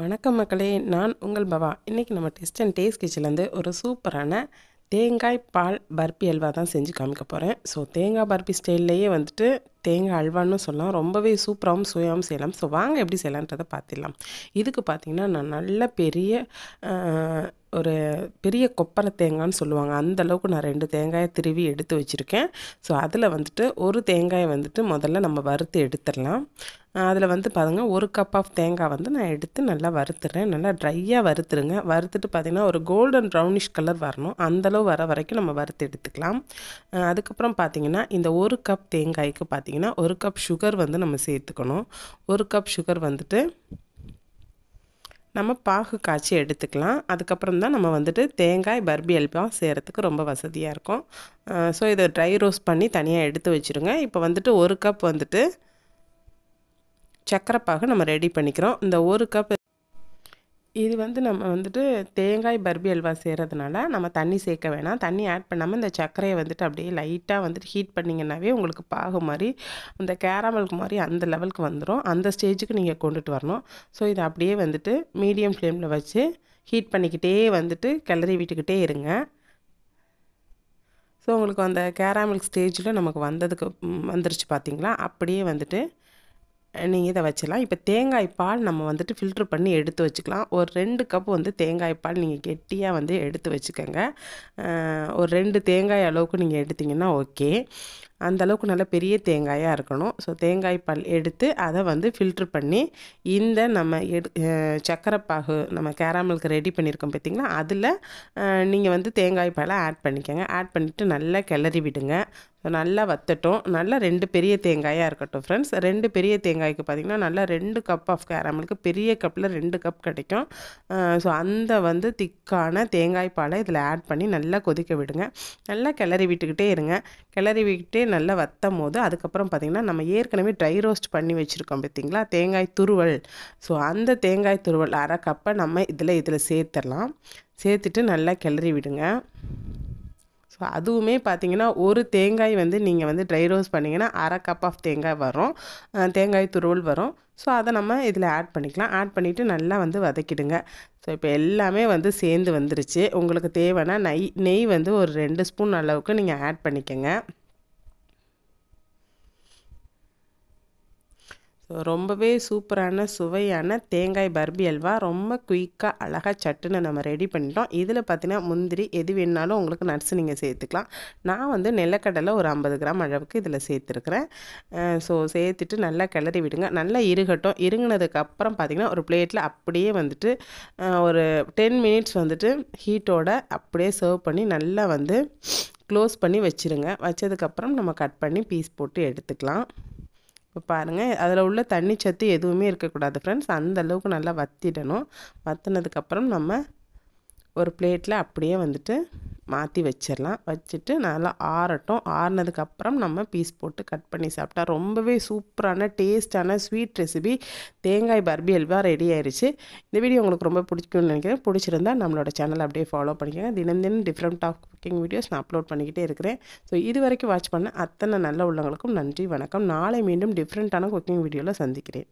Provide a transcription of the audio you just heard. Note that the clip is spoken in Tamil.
வணக்கம் மக்களே நான் உங்கள் பவா இன்றைக்கி நம்ம டெஸ்ட் அண்ட் டேஸ்ட் கிச்சன்லேருந்து ஒரு சூப்பரான தேங்காய் பால் பர்பி அல்வா தான் செஞ்சு காமிக்க போகிறேன் ஸோ தேங்காய் பர்பி ஸ்டைல்லையே வந்துட்டு தேங்காய் அல்வான்னு சொல்லலாம் ரொம்பவே சூப்பராகவும் சுவையாகவும் செய்யலாம் ஸோ வாங்க எப்படி செய்யலான்றதை பார்த்துடலாம் இதுக்கு பார்த்திங்கன்னா நான் நல்ல பெரிய ஒரு பெரிய கொப்பரை தேங்கான்னு சொல்லுவாங்க அந்த அளவுக்கு நான் ரெண்டு தேங்காயை திருவி எடுத்து வச்சுருக்கேன் ஸோ அதில் வந்துட்டு ஒரு தேங்காயை வந்துட்டு முதல்ல நம்ம வறுத்து எடுத்துடலாம் அதில் வந்து பாருங்க ஒரு கப் ஆஃப் தேங்காய் வந்து நான் எடுத்து நல்லா வறுத்துறேன் நல்லா ட்ரையாக வறுத்துருங்க வறுத்துட்டு பார்த்திங்கன்னா ஒரு கோல்டன் ப்ரௌனிஷ் கலர் வரணும் அந்தளவு வர வரைக்கும் நம்ம வறுத்து எடுத்துக்கலாம் அதுக்கப்புறம் பார்த்திங்கன்னா இந்த ஒரு கப் தேங்காய்க்கு பார்த்திங்கன்னா பார்த்திங்கன்னா ஒரு கப் சுகர் வந்து நம்ம சேர்த்துக்கணும் ஒரு கப் சுகர் வந்துட்டு நம்ம பாகு காய்ச்சி எடுத்துக்கலாம் அதுக்கப்புறம் தான் நம்ம வந்துட்டு தேங்காய் பர்பி அல்பம் செய்கிறதுக்கு ரொம்ப வசதியாக இருக்கும் ஸோ இதை ட்ரை ரோஸ்ட் பண்ணி தனியாக எடுத்து வச்சுருங்க இப்போ வந்துட்டு ஒரு கப் வந்துட்டு சக்கரை பாகு நம்ம ரெடி பண்ணிக்கிறோம் இந்த ஒரு கப் இது வந்து நம்ம வந்துட்டு தேங்காய் பர்பி அல்வா செய்கிறதுனால நம்ம தண்ணி சேர்க்க வேணாம் தண்ணி ஆட் பண்ணாமல் இந்த சர்க்கரையை வந்துட்டு அப்படியே லைட்டாக வந்துட்டு ஹீட் பண்ணிங்கன்னாவே உங்களுக்கு பாகு மாதிரி அந்த கேரமலுக்கு மாதிரி அந்த லெவலுக்கு வந்துடும் அந்த ஸ்டேஜுக்கு நீங்கள் கொண்டுட்டு வரணும் ஸோ இதை அப்படியே வந்துட்டு மீடியம் ஃப்ளேமில் வச்சு ஹீட் பண்ணிக்கிட்டே வந்துட்டு கிளறி விட்டுக்கிட்டே இருங்க ஸோ உங்களுக்கு அந்த கேராமில்க் ஸ்டேஜில் நமக்கு வந்ததுக்கு வந்துருச்சு பார்த்திங்களா அப்படியே வந்துட்டு நீங்கள் இதை வச்சுக்கலாம் இப்போ தேங்காய் பால் நம்ம வந்துட்டு ஃபில்ட்ரு பண்ணி எடுத்து வச்சுக்கலாம் ஒரு ரெண்டு கப் வந்து தேங்காய் பால் நீங்கள் கெட்டியாக வந்து எடுத்து வச்சுக்கோங்க ஒரு ரெண்டு தேங்காய் அளவுக்கு நீங்கள் எடுத்திங்கன்னா ஓகே அந்தளவுக்கு நல்ல பெரிய தேங்காயாக இருக்கணும் ஸோ தேங்காய் பல் எடுத்து அதை வந்து ஃபில்ட்ரு பண்ணி இந்த நம்ம எடு சக்கரைப்பாகு நம்ம கேரமலுக்கு ரெடி பண்ணியிருக்கோம் பார்த்திங்களா அதில் நீங்கள் வந்து தேங்காய் பாலை ஆட் பண்ணிக்கோங்க ஆட் பண்ணிவிட்டு நல்லா கிளறி விடுங்க நல்லா வத்தட்டும் நல்லா ரெண்டு பெரிய தேங்காயாக இருக்கட்டும் ஃப்ரெண்ட்ஸ் ரெண்டு பெரிய தேங்காய்க்கு பார்த்திங்கன்னா நல்லா ரெண்டு கப் ஆஃப் கேரமலுக்கு பெரிய கப்பில் ரெண்டு கப் கிடைக்கும் ஸோ அந்த வந்து திக்கான தேங்காய் பாலை இதில் ஆட் பண்ணி நல்லா கொதிக்க விடுங்க நல்லா கிளறி விட்டுக்கிட்டே இருங்க கிளறி விட்டு நல்லா வத்தம் போது அதுக்கப்புறம் பார்த்திங்கன்னா நம்ம ஏற்கனவே ட்ரை ரோஸ்ட் பண்ணி வச்சுருக்கோம் பார்த்திங்களா தேங்காய் துருவல் ஸோ அந்த தேங்காய் துருவல் அரை கப்பை நம்ம இதில் இதில் சேர்த்துடலாம் சேர்த்துட்டு நல்லா கிளறி விடுங்க ஸோ அதுவுமே பார்த்தீங்கன்னா ஒரு தேங்காய் வந்து நீங்கள் வந்து ட்ரை ரோஸ் பண்ணிங்கன்னா அரை கப் ஆஃப் தேங்காய் வரும் தேங்காய் துருவல் வரும் ஸோ அதை நம்ம இதில் ஆட் பண்ணிக்கலாம் ஆட் பண்ணிவிட்டு நல்லா வந்து வதக்கிடுங்க ஸோ இப்போ எல்லாமே வந்து சேர்ந்து வந்துருச்சு உங்களுக்கு தேவைன்னா நெய் நெய் வந்து ஒரு ரெண்டு ஸ்பூன் அளவுக்கு நீங்கள் ஆட் பண்ணிக்கோங்க ஸோ ரொம்பவே சூப்பரான சுவையான தேங்காய் பர்பி அல்வா ரொம்ப குயிக்காக அழகாக சட்டுன்னு நம்ம ரெடி பண்ணிட்டோம் இதில் பார்த்தீங்கன்னா முந்திரி எது வேணுனாலும் உங்களுக்கு நட்ஸ் நீங்கள் சேர்த்துக்கலாம் நான் வந்து நிலக்கடலை ஒரு ஐம்பது கிராம் அளவுக்கு இதில் சேர்த்துருக்குறேன் ஸோ சேர்த்துட்டு நல்லா கிளறி விடுங்க நல்லா இருகட்டும் இருங்கினதுக்கப்புறம் பார்த்திங்கன்னா ஒரு பிளேட்டில் அப்படியே வந்துட்டு ஒரு டென் மினிட்ஸ் வந்துட்டு ஹீட்டோட அப்படியே சர்வ் பண்ணி நல்லா வந்து க்ளோஸ் பண்ணி வச்சுருங்க வச்சதுக்கப்புறம் நம்ம கட் பண்ணி பீஸ் போட்டு எடுத்துக்கலாம் இப்போ பாருங்கள் அதில் உள்ள தண்ணி சத்து எதுவுமே இருக்கக்கூடாது ஃப்ரெண்ட்ஸ் அந்த அளவுக்கு நல்லா வத்திடணும் வத்தினதுக்கப்புறம் நம்ம ஒரு பிளேட்டில் அப்படியே வந்துட்டு மாற்றி வச்சிடலாம் வச்சுட்டு நல்லா ஆறட்டும் ஆறினதுக்கப்புறம் நம்ம பீஸ் போட்டு கட் பண்ணி சாப்பிட்டா ரொம்பவே சூப்பரான டேஸ்டான ஸ்வீட் ரெசிபி தேங்காய் பர்பி அல்வா ரெடி ஆயிடுச்சு இந்த வீடியோ உங்களுக்கு ரொம்ப பிடிக்கும்னு நினைக்கிறேன் பிடிச்சிருந்தா நம்மளோட சேனல் அப்படியே ஃபாலோ பண்ணிக்கோங்க தினம் தினம் டிஃப்ரெண்ட் ஆஃப் குக்கிங் வீடியோஸ் நான் அப்லோட் பண்ணிக்கிட்டே இருக்கிறேன் ஸோ இது வரைக்கும் வாட்ச் பண்ண அத்தனை நல்ல உள்ளவங்களுக்கும் நன்றி வணக்கம் நாளை மீண்டும் டிஃப்ரெண்ட்டான குக்கிங் வீடியோவில் சந்திக்கிறேன்